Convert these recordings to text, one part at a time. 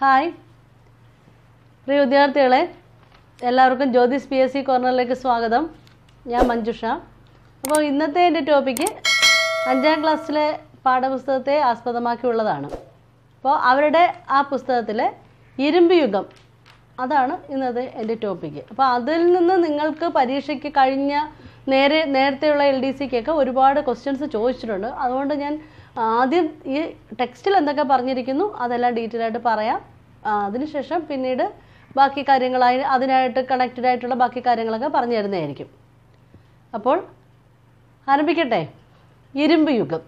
hi പ്രിയ വിദ്യാർത്ഥികളെ എല്ലാവർക്കും ജ്യോതിസ് പി എസ് സി കോർണറിലേക്ക് സ്വാഗതം ഞാൻ മഞ്ജുഷ അപ്പോൾ ഇന്നത്തെ എൻ്റെ ടോപ്പിക്ക് അഞ്ചാം ക്ലാസ്സിലെ പാഠപുസ്തകത്തെ ആസ്പദമാക്കിയുള്ളതാണ് അപ്പോൾ അവരുടെ ആ പുസ്തകത്തിലെ ഇരുമ്പ് യുഗം അതാണ് ഇന്നത്തെ എൻ്റെ ടോപ്പിക്ക് അപ്പോൾ അതിൽ നിന്ന് നിങ്ങൾക്ക് പരീക്ഷയ്ക്ക് കഴിഞ്ഞ നേരെ നേരത്തെയുള്ള എൽ ഡി സിക്കൊക്കെ ഒരുപാട് ക്വസ്റ്റ്യൻസ് ചോദിച്ചിട്ടുണ്ട് അതുകൊണ്ട് ഞാൻ ആദ്യം ഈ ടെക്സ്റ്റിൽ എന്തൊക്കെ പറഞ്ഞിരിക്കുന്നു അതെല്ലാം ഡീറ്റെയിൽ ആയിട്ട് പറയാം അതിനുശേഷം പിന്നീട് ബാക്കി കാര്യങ്ങളായി അതിനായിട്ട് കണക്റ്റഡ് ആയിട്ടുള്ള ബാക്കി കാര്യങ്ങളൊക്കെ പറഞ്ഞു തരുന്നതായിരിക്കും അപ്പോൾ ആരംഭിക്കട്ടെ ഇരുമ്പ് യുഗം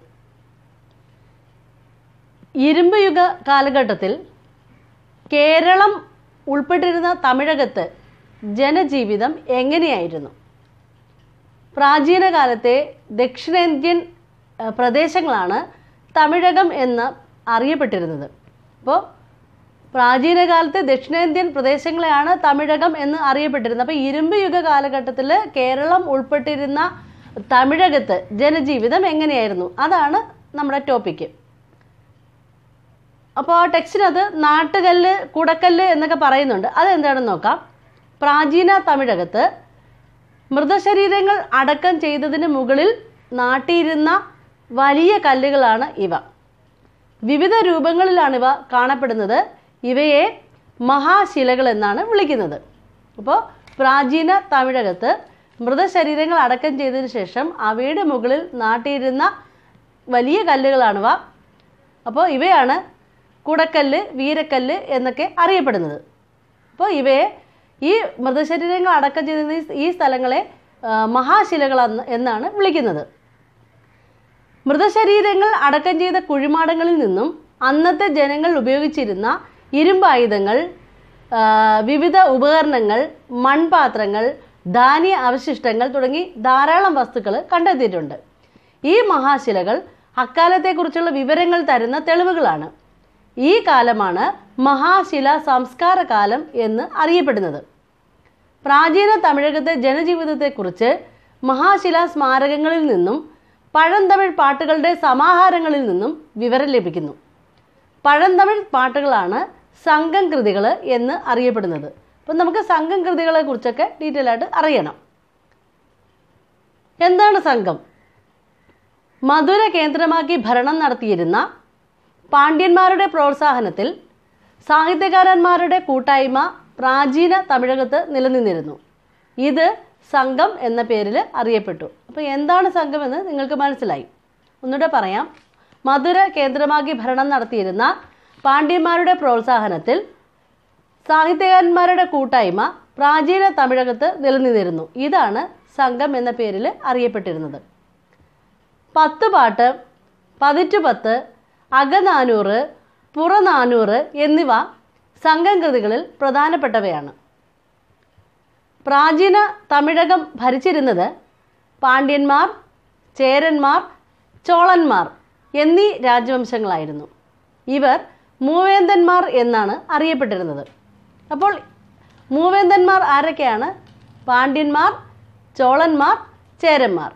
ഇരുമ്പ് യുഗ കാലഘട്ടത്തിൽ കേരളം ഉൾപ്പെട്ടിരുന്ന തമിഴകത്ത് ജനജീവിതം എങ്ങനെയായിരുന്നു പ്രാചീന കാലത്തെ ദക്ഷിണേന്ത്യൻ പ്രദേശങ്ങളാണ് തമിഴകം എന്ന് അറിയപ്പെട്ടിരുന്നത് അപ്പോൾ പ്രാചീന കാലത്തെ ദക്ഷിണേന്ത്യൻ പ്രദേശങ്ങളെയാണ് തമിഴകം എന്ന് അറിയപ്പെട്ടിരുന്നത് അപ്പോൾ ഇരുമ്പ് യുഗ കാലഘട്ടത്തിൽ കേരളം ഉൾപ്പെട്ടിരുന്ന തമിഴകത്ത് ജനജീവിതം എങ്ങനെയായിരുന്നു അതാണ് നമ്മുടെ ടോപ്പിക്ക് അപ്പോൾ ആ ടെക്സ്റ്റിനകത്ത് നാട്ടുകല്ല് കുടക്കല്ല് എന്നൊക്കെ പറയുന്നുണ്ട് അതെന്താണെന്ന് നോക്കാം പ്രാചീന തമിഴകത്ത് മൃതശരീരങ്ങൾ അടക്കം ചെയ്തതിന് മുകളിൽ നാട്ടിയിരുന്ന വലിയ കല്ലുകളാണ് ഇവ വിവിധ രൂപങ്ങളിലാണിവ കാണപ്പെടുന്നത് ഇവയെ മഹാശിലകൾ എന്നാണ് വിളിക്കുന്നത് അപ്പോൾ പ്രാചീന തമിഴകത്ത് മൃതശരീരങ്ങൾ അടക്കം ചെയ്തതിന് ശേഷം അവയുടെ മുകളിൽ നാട്ടിയിരുന്ന വലിയ കല്ലുകളാണിവ അപ്പോൾ ഇവയാണ് കുടക്കല്ല് വീരക്കല്ല് എന്നൊക്കെ അറിയപ്പെടുന്നത് അപ്പോൾ ഇവയെ ഈ മൃതശരീരങ്ങൾ അടക്കം ചെയ്യുന്ന ഈ സ്ഥലങ്ങളെ മഹാശിലകൾ എന്നാണ് വിളിക്കുന്നത് മൃതശരീരങ്ങൾ അടക്കം ചെയ്ത കുഴിമാടങ്ങളിൽ നിന്നും അന്നത്തെ ജനങ്ങൾ ഉപയോഗിച്ചിരുന്ന ഇരുമ്പായുധങ്ങൾ വിവിധ ഉപകരണങ്ങൾ മൺപാത്രങ്ങൾ ധാന്യ അവശിഷ്ടങ്ങൾ തുടങ്ങി ധാരാളം വസ്തുക്കൾ കണ്ടെത്തിയിട്ടുണ്ട് ഈ മഹാശിലകൾ അക്കാലത്തെക്കുറിച്ചുള്ള വിവരങ്ങൾ തരുന്ന തെളിവുകളാണ് ഈ കാലമാണ് മഹാശില സംസ്കാര കാലം എന്ന് അറിയപ്പെടുന്നത് പ്രാചീന തമിഴകത്തെ ജനജീവിതത്തെക്കുറിച്ച് മഹാശില സ്മാരകങ്ങളിൽ നിന്നും പഴന്തമിഴ് പാട്ടുകളുടെ സമാഹാരങ്ങളിൽ നിന്നും വിവരം ലഭിക്കുന്നു പഴന്തമിഴ് പാട്ടുകളാണ് സംഘം കൃതികൾ എന്ന് അറിയപ്പെടുന്നത് അപ്പം നമുക്ക് സംഘം കൃതികളെ കുറിച്ചൊക്കെ ഡീറ്റെയിൽ ആയിട്ട് അറിയണം എന്താണ് സംഘം മധുര കേന്ദ്രമാക്കി ഭരണം നടത്തിയിരുന്ന പാണ്ഡ്യന്മാരുടെ പ്രോത്സാഹനത്തിൽ സാഹിത്യകാരന്മാരുടെ കൂട്ടായ്മ പ്രാചീന തമിഴകത്ത് നിലനിന്നിരുന്നു ഇത് സംഘം എന്ന പേരിൽ അറിയപ്പെട്ടു അപ്പോൾ എന്താണ് സംഘം എന്ന് നിങ്ങൾക്ക് മനസ്സിലായി ഒന്നുകൂടെ പറയാം മധുര കേന്ദ്രമാക്കി ഭരണം നടത്തിയിരുന്ന പാണ്ഡ്യന്മാരുടെ പ്രോത്സാഹനത്തിൽ സാഹിത്യകാരന്മാരുടെ കൂട്ടായ്മ പ്രാചീന തമിഴകത്ത് നിലനിന്നിരുന്നു ഇതാണ് സംഘം എന്ന പേരിൽ അറിയപ്പെട്ടിരുന്നത് പത്ത് പാട്ട് പതിറ്റു പത്ത് അകനാനൂറ് പുറനാനൂറ് എന്നിവ സംഘംകൃതികളിൽ പ്രധാനപ്പെട്ടവയാണ് പ്രാചീന തമിഴകം ഭരിച്ചിരുന്നത് പാണ്ഡ്യന്മാർ ചേരന്മാർ ചോളന്മാർ എന്നീ രാജവംശങ്ങളായിരുന്നു ഇവർ മൂവേന്ദന്മാർ എന്നാണ് അറിയപ്പെട്ടിരുന്നത് അപ്പോൾ മൂവേന്ദന്മാർ ആരൊക്കെയാണ് പാണ്ഡ്യന്മാർ ചോളന്മാർ ചേരന്മാർ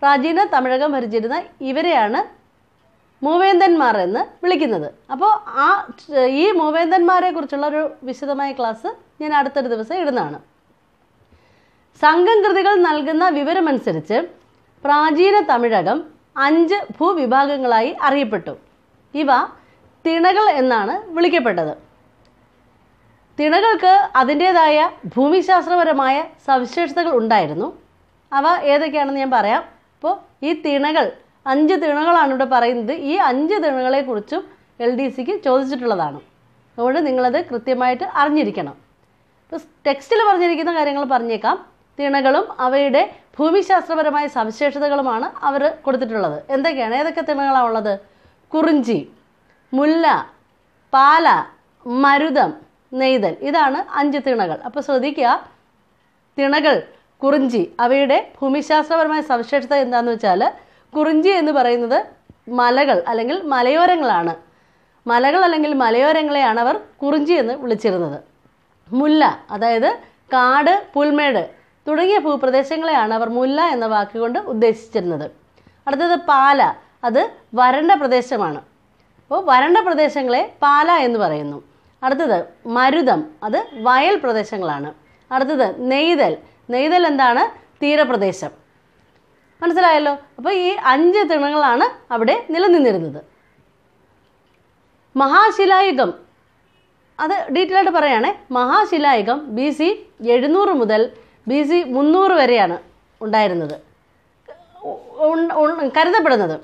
പ്രാചീന തമിഴകം ഭരിച്ചിരുന്ന ഇവരെയാണ് മൂവേന്ദന്മാർ എന്ന് വിളിക്കുന്നത് അപ്പോൾ ആ ഈ മൂവേന്ദന്മാരെ കുറിച്ചുള്ള ഒരു വിശദമായ ക്ലാസ് ഞാൻ അടുത്തൊരു ദിവസം ഇടുന്നതാണ് സംഘം കൃതികൾ നൽകുന്ന വിവരമനുസരിച്ച് പ്രാചീന തമിഴകം അഞ്ച് ഭൂവിഭാഗങ്ങളായി അറിയപ്പെട്ടു ഇവ തിണകൾ എന്നാണ് വിളിക്കപ്പെട്ടത് തിണകൾക്ക് അതിൻ്റേതായ ഭൂമിശാസ്ത്രപരമായ സവിശേഷതകൾ ഉണ്ടായിരുന്നു അവ ഏതൊക്കെയാണെന്ന് ഞാൻ പറയാം അപ്പോൾ ഈ തിണകൾ അഞ്ച് തിണകളാണ് ഇവിടെ പറയുന്നത് ഈ അഞ്ച് കുറിച്ചും എൽ ഡി സിക്ക് ചോദിച്ചിട്ടുള്ളതാണ് അതുകൊണ്ട് നിങ്ങളത് കൃത്യമായിട്ട് അറിഞ്ഞിരിക്കണം ഇപ്പോൾ ടെക്സ്റ്റിൽ പറഞ്ഞിരിക്കുന്ന കാര്യങ്ങൾ പറഞ്ഞേക്കാം തിണകളും അവയുടെ ഭൂമിശാസ്ത്രപരമായ സവിശേഷതകളുമാണ് അവർ കൊടുത്തിട്ടുള്ളത് എന്തൊക്കെയാണ് ഏതൊക്കെ തിണകളാണ് ഉള്ളത് കുറിഞ്ചി മുല്ല പാല മരുതം നെയ്തൽ ഇതാണ് അഞ്ച് തിണകൾ അപ്പോൾ ശ്രദ്ധിക്കുക തിണകൾ കുറിഞ്ചി അവയുടെ ഭൂമിശാസ്ത്രപരമായ സവിശേഷത എന്താണെന്ന് വെച്ചാൽ കുറിഞ്ചി എന്ന് പറയുന്നത് മലകൾ അല്ലെങ്കിൽ മലയോരങ്ങളാണ് മലകൾ അല്ലെങ്കിൽ മലയോരങ്ങളെയാണ് അവർ കുറിഞ്ചി എന്ന് വിളിച്ചിരുന്നത് മുല്ല അതായത് കാട് പുൽമേട് തുടങ്ങിയ ഭൂപ്രദേശങ്ങളെയാണ് അവർ മുല്ല എന്ന വാക്കുകൊണ്ട് ഉദ്ദേശിച്ചിരുന്നത് അടുത്തത് പാല അത് വരണ്ട പ്രദേശമാണ് അപ്പോൾ വരണ്ട പ്രദേശങ്ങളെ പാല എന്ന് പറയുന്നു അടുത്തത് മരുതം അത് വയൽ പ്രദേശങ്ങളാണ് അടുത്തത് നെയ്തൽ നെയ്തൽ എന്താണ് തീരപ്രദേശം മനസ്സിലായല്ലോ അപ്പോൾ ഈ അഞ്ച് തിണങ്ങളാണ് അവിടെ നിലനിന്നിരുന്നത് മഹാശിലായുഗം അത് ഡീറ്റെയിൽ ആയിട്ട് പറയുകയാണേ മഹാശിലായുഗം ബി സി എഴുന്നൂറ് മുതൽ ബി സി മുന്നൂറ് വരെയാണ് ഉണ്ടായിരുന്നത് കരുതപ്പെടുന്നത്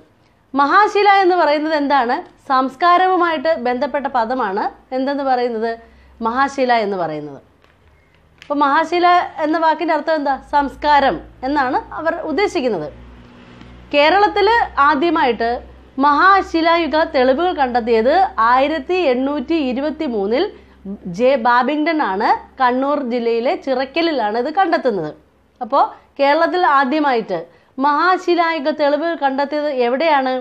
മഹാശില എന്ന് പറയുന്നത് എന്താണ് സംസ്കാരവുമായിട്ട് ബന്ധപ്പെട്ട പദമാണ് എന്തെന്ന് പറയുന്നത് മഹാശില എന്ന് പറയുന്നത് അപ്പോൾ മഹാശീല എന്ന വാക്കിന്റെ അർത്ഥം എന്താ സംസ്കാരം എന്നാണ് അവർ ഉദ്ദേശിക്കുന്നത് കേരളത്തിൽ ആദ്യമായിട്ട് മഹാശിലായുഗ തെളിവുകൾ കണ്ടെത്തിയത് ആയിരത്തി എണ്ണൂറ്റി ഇരുപത്തി മൂന്നിൽ ജെ ബാബിങ്ടൺ ആണ് കണ്ണൂർ ജില്ലയിലെ ചിറക്കലിലാണ് ഇത് കണ്ടെത്തുന്നത് അപ്പോൾ കേരളത്തിൽ ആദ്യമായിട്ട് മഹാശിലായുഗ തെളിവുകൾ കണ്ടെത്തിയത് എവിടെയാണ്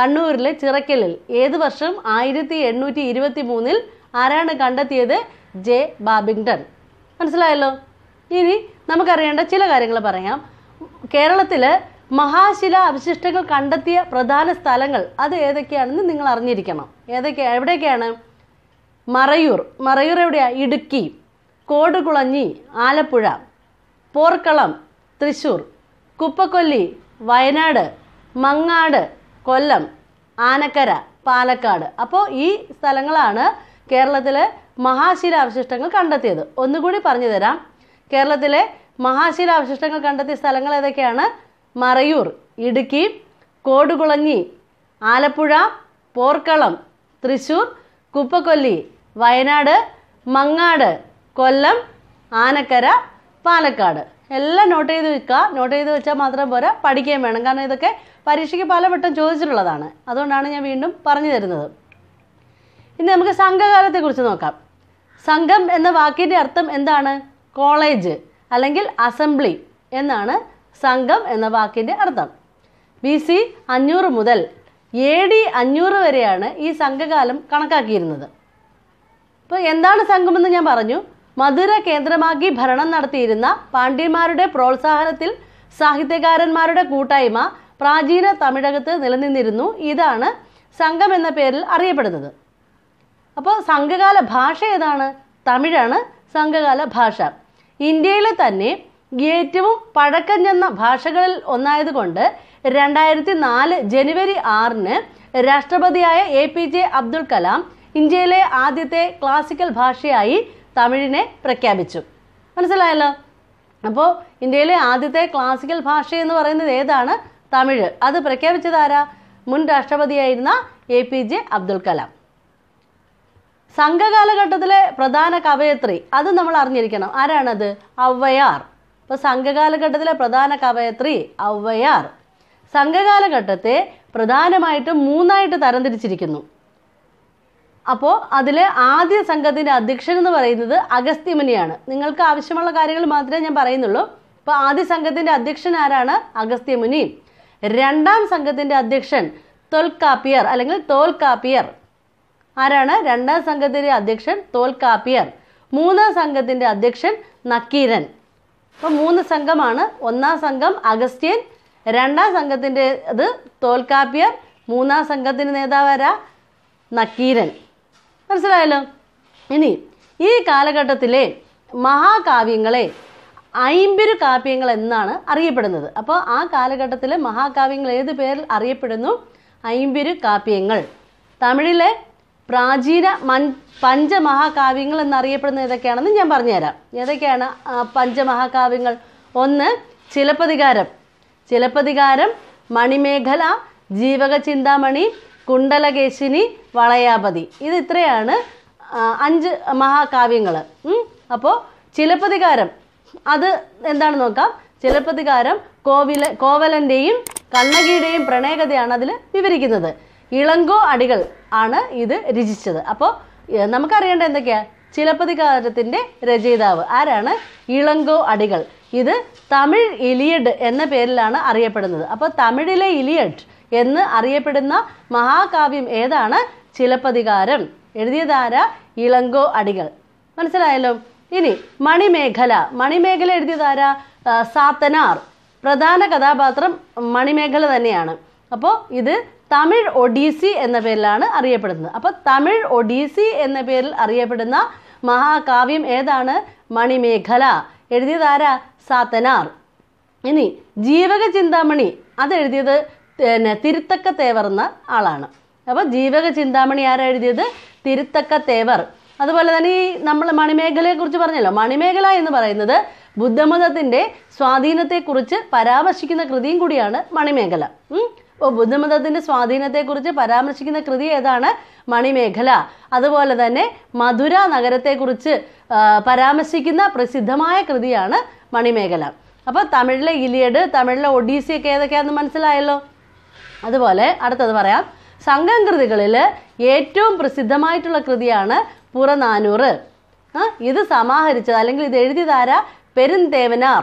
കണ്ണൂരിലെ ചിറക്കലിൽ ഏത് വർഷം ആയിരത്തി എണ്ണൂറ്റി ഇരുപത്തി മൂന്നിൽ ആരാണ് കണ്ടെത്തിയത് ജെ ബാബിങ്ടൺ മനസ്സിലായല്ലോ ഇനി നമുക്കറിയേണ്ട ചില കാര്യങ്ങൾ പറയാം കേരളത്തിൽ മഹാശില അവശിഷ്ടങ്ങൾ കണ്ടെത്തിയ പ്രധാന സ്ഥലങ്ങൾ അത് ഏതൊക്കെയാണെന്ന് നിങ്ങൾ അറിഞ്ഞിരിക്കണം ഏതൊക്കെ എവിടെയൊക്കെയാണ് മറയൂർ മറയൂർ എവിടെയാണ് ഇടുക്കി കോടുകുളഞ്ഞി ആലപ്പുഴ പോർക്കളം തൃശ്ശൂർ കുപ്പക്കൊല്ലി വയനാട് മങ്ങാട് കൊല്ലം ആനക്കര പാലക്കാട് അപ്പോൾ ഈ സ്ഥലങ്ങളാണ് കേരളത്തിലെ മഹാശിലാവശിഷ്ടങ്ങൾ കണ്ടെത്തിയത് ഒന്നുകൂടി പറഞ്ഞു തരാം കേരളത്തിലെ മഹാശിലാവശിഷ്ടങ്ങൾ കണ്ടെത്തിയ സ്ഥലങ്ങൾ ഏതൊക്കെയാണ് മറയൂർ ഇടുക്കി കോടുകുളങ്ങി ആലപ്പുഴ പോർക്കളം തൃശൂർ കുപ്പക്കൊല്ലി വയനാട് മങ്ങാട് കൊല്ലം ആനക്കര പാലക്കാട് എല്ലാം നോട്ട് ചെയ്ത് വെക്കുക നോട്ട് ചെയ്ത് വെച്ചാൽ മാത്രം പോരാ പഠിക്കുകയും വേണം കാരണം ഇതൊക്കെ പരീക്ഷയ്ക്ക് പലവട്ടം ചോദിച്ചിട്ടുള്ളതാണ് അതുകൊണ്ടാണ് ഞാൻ വീണ്ടും പറഞ്ഞു തരുന്നത് ഇനി നമുക്ക് സംഘകാലത്തെക്കുറിച്ച് നോക്കാം സംഘം എന്ന വാക്കിൻ്റെ അർത്ഥം എന്താണ് കോളേജ് അല്ലെങ്കിൽ അസംബ്ലി എന്നാണ് സംഘം എന്ന വാക്കിൻ്റെ അർത്ഥം ബി സി അഞ്ഞൂറ് മുതൽ എ ഡി അഞ്ഞൂറ് വരെയാണ് ഈ സംഘകാലം കണക്കാക്കിയിരുന്നത് ഇപ്പോൾ എന്താണ് സംഘമെന്ന് ഞാൻ പറഞ്ഞു മധുര കേന്ദ്രമാക്കി ഭരണം നടത്തിയിരുന്ന പാണ്ഡ്യന്മാരുടെ പ്രോത്സാഹനത്തിൽ സാഹിത്യകാരന്മാരുടെ കൂട്ടായ്മ പ്രാചീന തമിഴകത്ത് നിലനിന്നിരുന്നു ഇതാണ് സംഘം എന്ന പേരിൽ അറിയപ്പെടുന്നത് അപ്പോൾ സംഘകാല ഭാഷ ഏതാണ് തമിഴാണ് സംഘകാല ഭാഷ ഇന്ത്യയിലെ തന്നെ ഏറ്റവും പഴക്കം ചെന്ന ഭാഷകളിൽ ഒന്നായതുകൊണ്ട് രണ്ടായിരത്തി നാല് ജനുവരി ആറിന് രാഷ്ട്രപതിയായ A P J Abdul Kalam ഇന്ത്യയിലെ ആദ്യത്തെ ക്ലാസിക്കൽ ഭാഷയായി തമിഴിനെ പ്രഖ്യാപിച്ചു മനസ്സിലായല്ലോ അപ്പോൾ ഇന്ത്യയിലെ ആദ്യത്തെ ക്ലാസിക്കൽ ഭാഷ എന്ന് പറയുന്നത് ഏതാണ് തമിഴ് അത് പ്രഖ്യാപിച്ചതാരാ മുൻ രാഷ്ട്രപതിയായിരുന്ന A P J Abdul Kalam സംഘകാലഘട്ടത്തിലെ പ്രധാന കവയത്രി അത് നമ്മൾ അറിഞ്ഞിരിക്കണം ആരാണത് ഔവയാർ ഇപ്പൊ സംഘകാലഘട്ടത്തിലെ പ്രധാന കവയത്രി ഔവയാർ സംഘകാലഘട്ടത്തെ പ്രധാനമായിട്ടും മൂന്നായിട്ട് തരംതിരിച്ചിരിക്കുന്നു അപ്പോൾ അതിൽ ആദ്യ സംഘത്തിൻ്റെ അധ്യക്ഷൻ എന്ന് പറയുന്നത് അഗസ്ത്യമുനിയാണ് നിങ്ങൾക്ക് ആവശ്യമുള്ള കാര്യങ്ങൾ മാത്രമേ ഞാൻ പറയുന്നുള്ളൂ അപ്പോൾ ആദ്യ സംഘത്തിൻ്റെ അധ്യക്ഷൻ ആരാണ് അഗസ്ത്യമുനി രണ്ടാം സംഘത്തിൻ്റെ അധ്യക്ഷൻ തൊൽക്കാപ്പിയർ അല്ലെങ്കിൽ തോൽക്കാപ്പിയർ ആരാണ് രണ്ടാം സംഘത്തിൻ്റെ അധ്യക്ഷൻ തോൽക്കാപ്പിയർ മൂന്നാം സംഘത്തിൻ്റെ അധ്യക്ഷൻ നക്കീരൻ അപ്പോൾ മൂന്ന് സംഘമാണ് ഒന്നാം സംഘം അഗസ്റ്റ്യൻ രണ്ടാം സംഘത്തിൻ്റെ അത് തോൽക്കാപ്പിയർ മൂന്നാം സംഘത്തിൻ്റെ നേതാവര നക്കീരൻ മനസ്സിലായല്ലോ ഇനി ഈ കാലഘട്ടത്തിലെ മഹാകാവ്യങ്ങളെ ഐമ്പരു കാവ്യങ്ങൾ എന്നാണ് അറിയപ്പെടുന്നത് അപ്പോൾ ആ കാലഘട്ടത്തിലെ മഹാകാവ്യങ്ങൾ ഏത് പേരിൽ അറിയപ്പെടുന്നു ഐമ്പരു കാവ്യങ്ങൾ തമിഴിലെ പ്രാചീന മൻ പഞ്ചമഹാകാവ്യങ്ങൾ എന്നറിയപ്പെടുന്ന ഏതൊക്കെയാണെന്ന് ഞാൻ പറഞ്ഞുതരാം ഏതൊക്കെയാണ് പഞ്ചമഹാകാവ്യങ്ങൾ ഒന്ന് ചിലപ്പതികാരം ചിലപ്പതികാരം മണിമേഖല ജീവക ചിന്താമണി കുണ്ടലകേശിനി വളയാപതി ഇത് ഇത്രയാണ് അഞ്ച് മഹാകാവ്യങ്ങൾ അപ്പോൾ ചിലപ്പതികാരം അത് എന്താണ് നോക്കാം ചിലപ്പതികാരം കോവില കോവലൻ്റെയും കണ്ണകിയുടെയും പ്രണയകഥയാണ് അതിൽ വിവരിക്കുന്നത് ഇളങ്കോ അടികൾ ആണ് ഇത് രചിച്ചത് അപ്പോൾ നമുക്കറിയേണ്ട എന്തൊക്കെയാണ് കാലത്തിൻ്റെ രചയിതാവ് ആരാണ് ഇളങ്കോ അടികൾ ഇത് തമിഴ് ഇലിയഡ് എന്ന പേരിലാണ് അറിയപ്പെടുന്നത് അപ്പോൾ തമിഴിലെ ഇലിയഡ് എന്ന് അറിയപ്പെടുന്ന മഹാകാവ്യം ഏതാണ് ചിലപ്പതികാരം എഴുതിയതാര ഇളങ്കോ അടികൾ മനസ്സിലായല്ലോ ഇനി മണിമേഖല മണിമേഖല എഴുതിയതാര സാത്തനാർ പ്രധാന കഥാപാത്രം മണിമേഖല തന്നെയാണ് അപ്പോൾ ഇത് തമിഴ് ഒഡീസി എന്ന പേരിലാണ് അറിയപ്പെടുന്നത് അപ്പോൾ തമിഴ് ഒഡീസി എന്ന പേരിൽ അറിയപ്പെടുന്ന മഹാകാവ്യം ഏതാണ് മണിമേഖല എഴുതിയതാരാ സാത്തനാർ ഇനി ജീവക ചിന്താമണി അത് എഴുതിയത് പിന്നെ തിരുത്തക്ക തേവർ എന്ന ആളാണ് അപ്പോൾ ജീവക ചിന്താമണി ആരാ എഴുതിയത് തിരുത്തക്ക തേവർ അതുപോലെ തന്നെ ഈ നമ്മൾ മണിമേഖലയെക്കുറിച്ച് പറഞ്ഞല്ലോ മണിമേഖല എന്ന് പറയുന്നത് ബുദ്ധമതത്തിൻ്റെ സ്വാധീനത്തെക്കുറിച്ച് പരാമർശിക്കുന്ന കൃതിയും കൂടിയാണ് മണിമേഖല ഇപ്പോൾ ബുദ്ധമതത്തിൻ്റെ സ്വാധീനത്തെക്കുറിച്ച് പരാമർശിക്കുന്ന കൃതി ഏതാണ് മണിമേഖല അതുപോലെ തന്നെ മധുര നഗരത്തെക്കുറിച്ച് പരാമർശിക്കുന്ന പ്രസിദ്ധമായ കൃതിയാണ് മണിമേഖല അപ്പോൾ തമിഴിലെ ഇലിയഡ് തമിഴിലെ ഒഡീസി ഒക്കെ ഏതൊക്കെയാണെന്ന് മനസ്സിലായല്ലോ അതുപോലെ അടുത്തത് പറയാം സംഘം കൃതികളിൽ ഏറ്റവും പ്രസിദ്ധമായിട്ടുള്ള കൃതിയാണ് പുറനാനൂറ് ഇത് സമാഹരിച്ചത് അല്ലെങ്കിൽ ഇത് എഴുതിയതാര പെരുന്തേവനാർ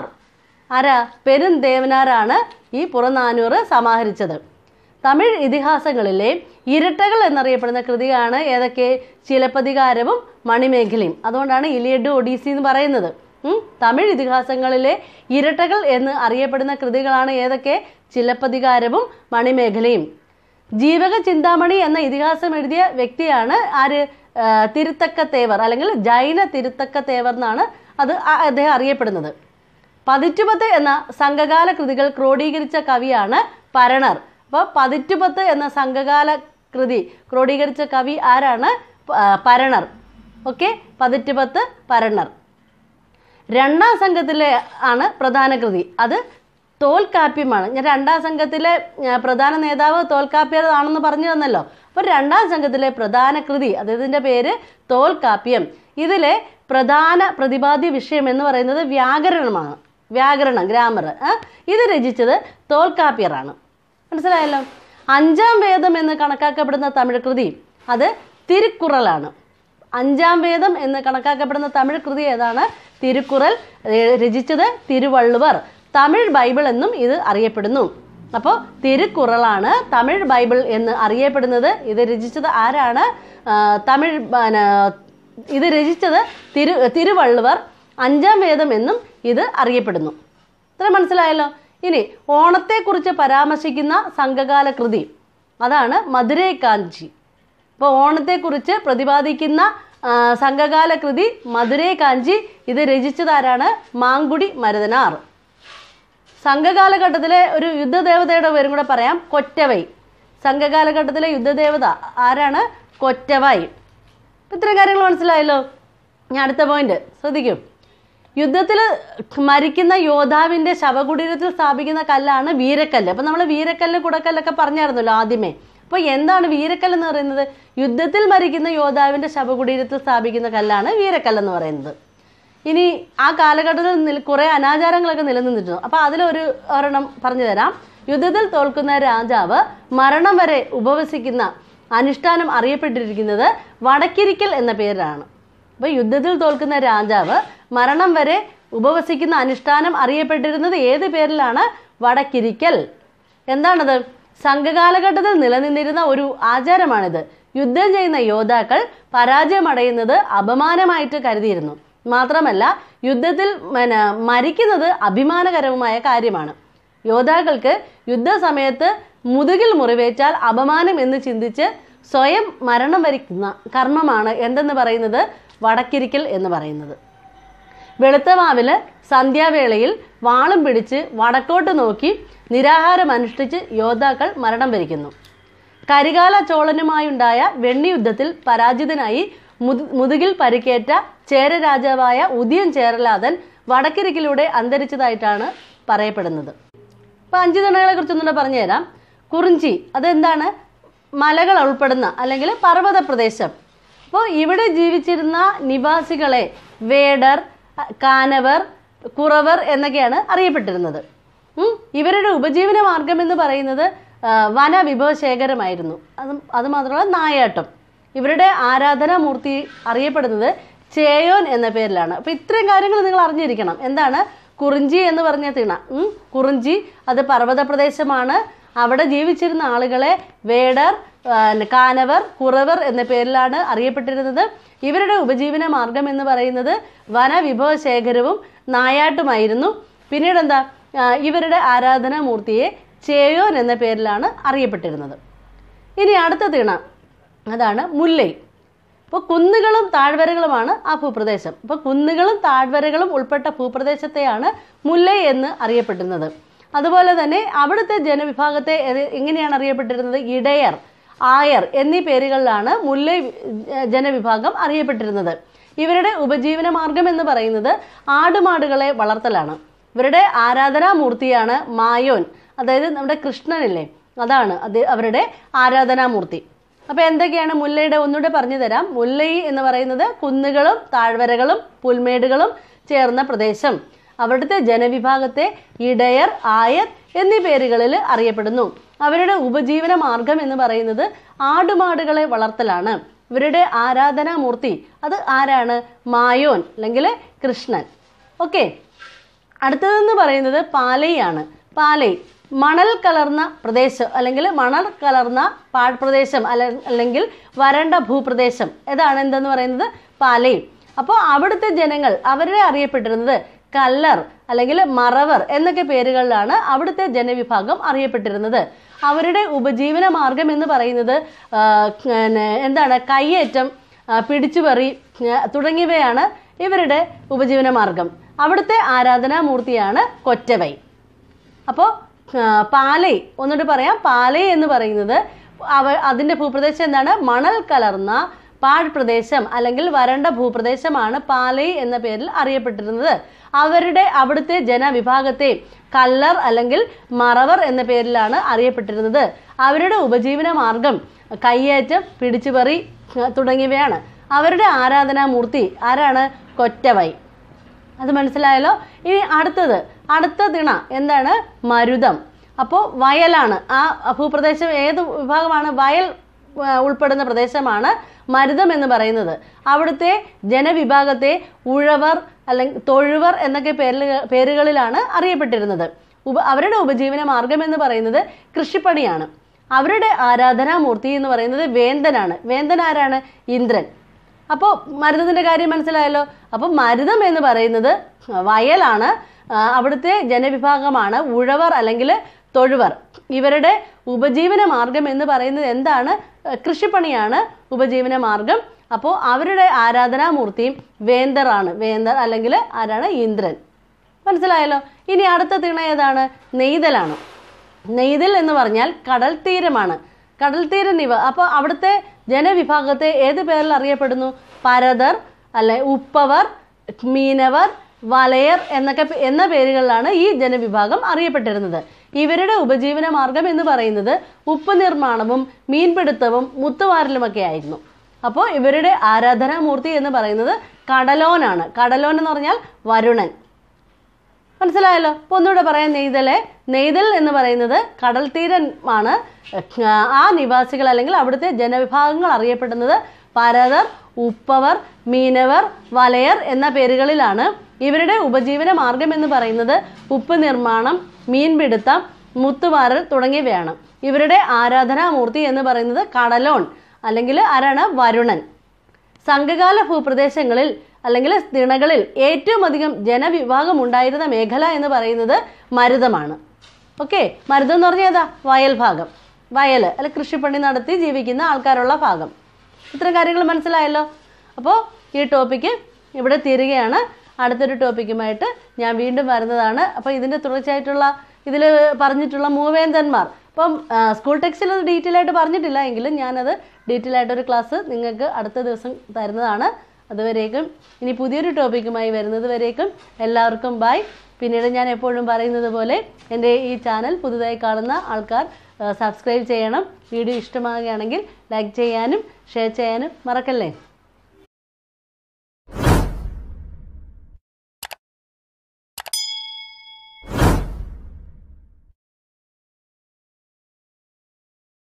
ആരാ പെരുന്തേവനാരാണ് ഈ പുറനാനൂറ് സമാഹരിച്ചത് തമിഴ് ഇതിഹാസങ്ങളിലെ ഇരട്ടകൾ എന്നറിയപ്പെടുന്ന കൃതിയാണ് ഏതൊക്കെ ചിലപ്പതികാരവും മണിമേഖലയും അതുകൊണ്ടാണ് ഇലിയഡ് ഒഡീസി എന്ന് പറയുന്നത് തമിഴ് ഇതിഹാസങ്ങളിലെ ഇരട്ടകൾ എന്ന് അറിയപ്പെടുന്ന കൃതികളാണ് ഏതൊക്കെ ചിലപ്പതികാരവും മണിമേഖലയും ജീവക ചിന്താമണി എന്ന ഇതിഹാസം എഴുതിയ വ്യക്തിയാണ് ആര് തിരുത്തക്കത്തേവർ അല്ലെങ്കിൽ ജൈന തിരുത്തക്കത്തേവർ എന്നാണ് അത് അദ്ദേഹം അറിയപ്പെടുന്നത് പതിറ്റുപത്ത് എന്ന സംഘകാല കൃതികൾ ക്രോഡീകരിച്ച കവിയാണ് പരണർ അപ്പോൾ പതിറ്റുപത്ത് എന്ന സംഘകാല കൃതി ക്രോഡീകരിച്ച കവി ആരാണ് പരണർ ഓക്കെ പതിറ്റുപത്ത് പരണർ രണ്ടാം സംഘത്തിലെ ആണ് പ്രധാന കൃതി അത് തോൽക്കാപ്യമാണ് ഞാൻ രണ്ടാം സംഘത്തിലെ പ്രധാന നേതാവ് തോൽക്കാപ്യതാണെന്ന് പറഞ്ഞു തന്നല്ലോ അപ്പോൾ രണ്ടാം സംഘത്തിലെ പ്രധാന കൃതി അതായതിൻ്റെ പേര് തോൽക്കാപ്യം ഇതിലെ പ്രധാന പ്രതിപാദ്യ വിഷയം എന്ന് പറയുന്നത് വ്യാകരണമാണ് വ്യാകരണം ഗ്രാമർ ഇത് രചിച്ചത് തോൽക്കാപ്പിയറാണ് മനസ്സിലായല്ലോ അഞ്ചാം വേദം എന്ന് കണക്കാക്കപ്പെടുന്ന തമിഴ് കൃതി അത് തിരുക്കുറലാണ് അഞ്ചാം വേദം എന്ന് കണക്കാക്കപ്പെടുന്ന തമിഴ് കൃതി ഏതാണ് തിരുക്കുറൽ രചിച്ചത് തിരുവള്ളുവർ തമിഴ് ബൈബിൾ എന്നും ഇത് അറിയപ്പെടുന്നു അപ്പോൾ തിരുക്കുറളാണ് തമിഴ് ബൈബിൾ എന്ന് അറിയപ്പെടുന്നത് ഇത് രചിച്ചത് ആരാണ് തമിഴ് ഇത് രചിച്ചത് തിരു തിരുവള്ളുവർ അഞ്ചാം വേദം എന്നും ഇത് അറിയപ്പെടുന്നു ഇത്ര മനസ്സിലായല്ലോ ഇനി ഓണത്തെക്കുറിച്ച് പരാമർശിക്കുന്ന സംഘകാല കൃതി അതാണ് മധുരൈ കാഞ്ചി അപ്പോൾ ഓണത്തെക്കുറിച്ച് പ്രതിപാദിക്കുന്ന സംഘകാല കൃതി മധുരൈ കാഞ്ചി ഇത് രചിച്ചതാരാണ് മാങ്കുടി മരതനാർ സംഘകാലഘട്ടത്തിലെ ഒരു യുദ്ധദേവതയുടെ പേരും കൂടെ പറയാം കൊറ്റവൈ സംഘകാലഘട്ടത്തിലെ യുദ്ധദേവത ആരാണ് കൊറ്റവായി ഇത്രയും കാര്യങ്ങൾ മനസ്സിലായല്ലോ ഞാൻ അടുത്ത പോയിന്റ് ശ്രദ്ധിക്കും യുദ്ധത്തിൽ മരിക്കുന്ന യോദ്ധാവിൻ്റെ ശവകുടീരത്തിൽ സ്ഥാപിക്കുന്ന കല്ലാണ് വീരക്കല്ല് അപ്പം നമ്മൾ വീരക്കല്ല് കുടക്കല്ലൊക്കെ പറഞ്ഞായിരുന്നല്ലോ ആദ്യമേ അപ്പോൾ എന്താണ് വീരക്കല്ല് എന്ന് പറയുന്നത് യുദ്ധത്തിൽ മരിക്കുന്ന യോദ്ധാവിൻ്റെ ശവകുടീരത്തിൽ സ്ഥാപിക്കുന്ന കല്ലാണ് വീരക്കല്ലെന്ന് പറയുന്നത് ഇനി ആ കാലഘട്ടത്തിൽ നിൽ കുറേ അനാചാരങ്ങളൊക്കെ നിലനിന്നിരുന്നു അപ്പോൾ അതിലൊരു ഒരെണ്ണം പറഞ്ഞു തരാം യുദ്ധത്തിൽ തോൽക്കുന്ന രാജാവ് മരണം വരെ ഉപവസിക്കുന്ന അനുഷ്ഠാനം അറിയപ്പെട്ടിരിക്കുന്നത് വടക്കിരിക്കൽ എന്ന പേരാണ് അപ്പൊ യുദ്ധത്തിൽ തോൽക്കുന്ന രാജാവ് മരണം വരെ ഉപവസിക്കുന്ന അനുഷ്ഠാനം അറിയപ്പെട്ടിരുന്നത് ഏത് പേരിലാണ് വടക്കിരിക്കൽ എന്താണത് സംഘകാലഘട്ടത്തിൽ നിലനിന്നിരുന്ന ഒരു ആചാരമാണിത് യുദ്ധം ചെയ്യുന്ന യോദ്ധാക്കൾ പരാജയമടയുന്നത് അപമാനമായിട്ട് കരുതിയിരുന്നു മാത്രമല്ല യുദ്ധത്തിൽ മരിക്കുന്നത് അഭിമാനകരവുമായ കാര്യമാണ് യോദ്ധാക്കൾക്ക് യുദ്ധസമയത്ത് മുതുകിൽ മുറിവേറ്റാൽ അപമാനം എന്ന് ചിന്തിച്ച് സ്വയം മരണം വരിക്കുന്ന കർമ്മമാണ് എന്തെന്ന് പറയുന്നത് വടക്കിരിക്കൽ എന്ന് പറയുന്നത് വെളുത്തവാവിൽ സന്ധ്യാവേളയിൽ വാളും പിടിച്ച് വടക്കോട്ട് നോക്കി നിരാഹാരം അനുഷ്ഠിച്ച് യോദ്ധാക്കൾ മരണം വരിക്കുന്നു കരികാല ചോളനുമായുണ്ടായ വെണ്ണിയുദ്ധത്തിൽ പരാജിതനായി മുതുകിൽ പരിക്കേറ്റ ചേര രാജാവായ ഉദിയൻ ചേരലാതൻ വടക്കിരിക്കിലൂടെ അന്തരിച്ചതായിട്ടാണ് പറയപ്പെടുന്നത് ഇപ്പം അഞ്ചു തണകളെ കുറിച്ചൊന്നുകൂടെ പറഞ്ഞുതരാം കുറിഞ്ചി അതെന്താണ് മലകൾ ഉൾപ്പെടുന്ന അല്ലെങ്കിൽ പർവ്വത പ്രദേശം അപ്പോൾ ഇവിടെ ജീവിച്ചിരുന്ന നിവാസികളെ വേടർ കാനവർ കുറവർ എന്നൊക്കെയാണ് അറിയപ്പെട്ടിരുന്നത് ഇവരുടെ ഉപജീവന മാർഗം എന്ന് പറയുന്നത് വിഭവശേഖരമായിരുന്നു അത് അതുമാത്രമല്ല നായാട്ടം ഇവരുടെ ആരാധനാമൂർത്തി അറിയപ്പെടുന്നത് ചേയോൻ എന്ന പേരിലാണ് അപ്പോൾ ഇത്രയും കാര്യങ്ങൾ നിങ്ങൾ അറിഞ്ഞിരിക്കണം എന്താണ് കുറിഞ്ചി എന്ന് പറഞ്ഞ തിണ കുറിഞ്ചി അത് പർവ്വത പ്രദേശമാണ് അവിടെ ജീവിച്ചിരുന്ന ആളുകളെ വേടർ കാനവർ കുറവർ എന്ന പേരിലാണ് അറിയപ്പെട്ടിരുന്നത് ഇവരുടെ ഉപജീവന മാർഗം എന്ന് പറയുന്നത് വനവിഭവ ശേഖരവും നായാട്ടുമായിരുന്നു പിന്നീട് എന്താ ഇവരുടെ ആരാധനാമൂർത്തിയെ ചേയോൻ എന്ന പേരിലാണ് അറിയപ്പെട്ടിരുന്നത് ഇനി അടുത്ത തിണ അതാണ് മുല്ലൈ ഇപ്പോൾ കുന്നുകളും താഴ്വരകളുമാണ് ആ ഭൂപ്രദേശം ഇപ്പോൾ കുന്നുകളും താഴ്വരകളും ഉൾപ്പെട്ട ഭൂപ്രദേശത്തെയാണ് മുല്ലൈ എന്ന് അറിയപ്പെടുന്നത് അതുപോലെ തന്നെ അവിടുത്തെ ജനവിഭാഗത്തെ എങ്ങനെയാണ് അറിയപ്പെട്ടിരുന്നത് ഇടയർ ആയർ എന്നീ പേരുകളിലാണ് മുല്ല ജനവിഭാഗം അറിയപ്പെട്ടിരുന്നത് ഇവരുടെ ഉപജീവന മാർഗം എന്ന് പറയുന്നത് ആടുമാടുകളെ വളർത്തലാണ് ഇവരുടെ ആരാധനാമൂർത്തിയാണ് മായോൻ അതായത് നമ്മുടെ കൃഷ്ണനല്ലേ അതാണ് അത് അവരുടെ ആരാധനാമൂർത്തി അപ്പോൾ എന്തൊക്കെയാണ് മുല്ലയുടെ ഒന്നുകൂടെ പറഞ്ഞു തരാം മുല്ലയി എന്ന് പറയുന്നത് കുന്നുകളും താഴ്വരകളും പുൽമേടുകളും ചേർന്ന പ്രദേശം അവിടുത്തെ ജനവിഭാഗത്തെ ഇടയർ ആയർ എന്നീ പേരുകളിൽ അറിയപ്പെടുന്നു അവരുടെ ഉപജീവന മാർഗം എന്ന് പറയുന്നത് ആടുമാടുകളെ വളർത്തലാണ് ഇവരുടെ ആരാധനാമൂർത്തി അത് ആരാണ് മായോൻ അല്ലെങ്കിൽ കൃഷ്ണൻ ഓക്കെ അടുത്തതെന്ന് പറയുന്നത് പാലയാണ് പാലൈ മണൽ കലർന്ന പ്രദേശം അല്ലെങ്കിൽ മണൽ കലർന്ന പാഴ്പ്രദേശം അല്ല അല്ലെങ്കിൽ വരണ്ട ഭൂപ്രദേശം ഇതാണ് എന്തെന്ന് പറയുന്നത് പാലയും അപ്പോൾ അവിടുത്തെ ജനങ്ങൾ അവരെ അറിയപ്പെട്ടിരുന്നത് കല്ലർ അല്ലെങ്കിൽ മറവർ എന്നൊക്കെ പേരുകളിലാണ് അവിടുത്തെ ജനവിഭാഗം അറിയപ്പെട്ടിരുന്നത് അവരുടെ ഉപജീവന മാർഗം എന്ന് പറയുന്നത് എന്താണ് കയ്യേറ്റം പിടിച്ചുപറി തുടങ്ങിയവയാണ് ഇവരുടെ ഉപജീവന മാർഗം അവിടുത്തെ ആരാധനാമൂർത്തിയാണ് കൊറ്റവൈ അപ്പോൾ പാലൈ ഒന്നുകൂടി പറയാം പാലൈ എന്ന് പറയുന്നത് അവ അതിൻ്റെ ഭൂപ്രദേശം എന്താണ് മണൽ കലർന്ന പാഴ്പ്രദേശം അല്ലെങ്കിൽ വരണ്ട ഭൂപ്രദേശമാണ് പാലൈ എന്ന പേരിൽ അറിയപ്പെട്ടിരുന്നത് അവരുടെ അവിടുത്തെ ജനവിഭാഗത്തെ കല്ലർ അല്ലെങ്കിൽ മറവർ എന്ന പേരിലാണ് അറിയപ്പെട്ടിരുന്നത് അവരുടെ ഉപജീവന മാർഗം കയ്യേറ്റം പിടിച്ചുപറി തുടങ്ങിയവയാണ് അവരുടെ ആരാധനാമൂർത്തി ആരാണ് കൊറ്റവൈ അത് മനസ്സിലായല്ലോ ഇനി അടുത്തത് അടുത്ത തിണ എന്താണ് മരുതം അപ്പോൾ വയലാണ് ആ ഭൂപ്രദേശം ഏത് വിഭാഗമാണ് വയൽ ഉൾപ്പെടുന്ന പ്രദേശമാണ് മരുതം എന്ന് പറയുന്നത് അവിടുത്തെ ജനവിഭാഗത്തെ ഉഴവർ അല്ലെങ്കിൽ തൊഴുവർ എന്നൊക്കെ പേരിൽ പേരുകളിലാണ് അറിയപ്പെട്ടിരുന്നത് ഉപ അവരുടെ ഉപജീവന മാർഗം എന്ന് പറയുന്നത് കൃഷിപ്പണിയാണ് അവരുടെ ആരാധനാമൂർത്തി എന്ന് പറയുന്നത് വേന്തനാണ് വേന്തൻ ആരാണ് ഇന്ദ്രൻ അപ്പോൾ മരുതത്തിൻ്റെ കാര്യം മനസ്സിലായല്ലോ അപ്പോൾ മരുതം എന്ന് പറയുന്നത് വയലാണ് അവിടുത്തെ ജനവിഭാഗമാണ് ഉഴവർ അല്ലെങ്കിൽ തൊഴുവർ ഇവരുടെ ഉപജീവന മാർഗം എന്ന് പറയുന്നത് എന്താണ് കൃഷിപ്പണിയാണ് ഉപജീവന മാർഗം അപ്പോൾ അവരുടെ ആരാധനാമൂർത്തിയും വേന്തറാണ് വേന്തർ അല്ലെങ്കിൽ ആരാണ് ഇന്ദ്രൻ മനസ്സിലായല്ലോ ഇനി അടുത്ത തിണ ഏതാണ് നെയ്തലാണ് നെയ്തൽ എന്ന് പറഞ്ഞാൽ കടൽ തീരമാണ് കടൽ തീരം നിവ അപ്പോൾ അവിടുത്തെ ജനവിഭാഗത്തെ ഏത് പേരിൽ അറിയപ്പെടുന്നു പരതർ അല്ലെ ഉപ്പവർ മീനവർ വലയർ എന്നൊക്കെ എന്ന പേരുകളിലാണ് ഈ ജനവിഭാഗം അറിയപ്പെട്ടിരുന്നത് ഇവരുടെ ഉപജീവന മാർഗം എന്ന് പറയുന്നത് ഉപ്പ് നിർമ്മാണവും മീൻപിടുത്തവും മുത്തുവാരലുമൊക്കെ ആയിരുന്നു അപ്പോൾ ഇവരുടെ ആരാധനാമൂർത്തി എന്ന് പറയുന്നത് കടലോനാണ് കടലോൻ എന്ന് പറഞ്ഞാൽ വരുണൻ മനസ്സിലായല്ലോ അപ്പൊ ഒന്നുകൂടെ പറയാം നെയ്തലെ നെയ്തൽ എന്ന് പറയുന്നത് കടൽ തീരമാണ് ആ നിവാസികൾ അല്ലെങ്കിൽ അവിടുത്തെ ജനവിഭാഗങ്ങൾ അറിയപ്പെടുന്നത് പരതർ ഉപ്പവർ മീനവർ വലയർ എന്ന പേരുകളിലാണ് ഇവരുടെ ഉപജീവന മാർഗം എന്ന് പറയുന്നത് ഉപ്പ് നിർമ്മാണം മീൻപിടുത്തം മുത്തുവാറൽ തുടങ്ങിയവയാണ് ഇവരുടെ ആരാധനാമൂർത്തി എന്ന് പറയുന്നത് കടലോൺ അല്ലെങ്കിൽ ആരാണ് വരുണൻ സംഘകാല ഭൂപ്രദേശങ്ങളിൽ അല്ലെങ്കിൽ തിണകളിൽ ഏറ്റവും അധികം ജനവിഭാഗം ഉണ്ടായിരുന്ന മേഖല എന്ന് പറയുന്നത് മരുതമാണ് ഓക്കെ മരുതം എന്ന് പറഞ്ഞാൽ ഏതാ വയൽ ഭാഗം വയൽ അല്ല കൃഷിപ്പണി നടത്തി ജീവിക്കുന്ന ആൾക്കാരുള്ള ഭാഗം ഇത്തരം കാര്യങ്ങൾ മനസ്സിലായല്ലോ അപ്പോൾ ഈ ടോപ്പിക്ക് ഇവിടെ തീരുകയാണ് അടുത്തൊരു ടോപ്പിക്കുമായിട്ട് ഞാൻ വീണ്ടും വരുന്നതാണ് അപ്പോൾ ഇതിൻ്റെ തുടർച്ചയായിട്ടുള്ള ഇതിൽ പറഞ്ഞിട്ടുള്ള മൂവേന്തന്മാർ അപ്പം സ്കൂൾ ടെക്സ്റ്റിൽ അത് ഡീറ്റെയിൽ ആയിട്ട് പറഞ്ഞിട്ടില്ല എങ്കിലും ഞാനത് ഡീറ്റെയിൽ ആയിട്ടൊരു ക്ലാസ് നിങ്ങൾക്ക് അടുത്ത ദിവസം തരുന്നതാണ് അതുവരേക്കും ഇനി പുതിയൊരു ടോപ്പിക്കുമായി വരുന്നത് വരേക്കും എല്ലാവർക്കും ബൈ പിന്നീട് ഞാൻ എപ്പോഴും പറയുന്നത് പോലെ എൻ്റെ ഈ ചാനൽ പുതുതായി കാണുന്ന ആൾക്കാർ സബ്സ്ക്രൈബ് ചെയ്യണം വീഡിയോ ഇഷ്ടമാവുകയാണെങ്കിൽ ലൈക്ക് ചെയ്യാനും ഷെയർ ചെയ്യാനും മറക്കല്ലേ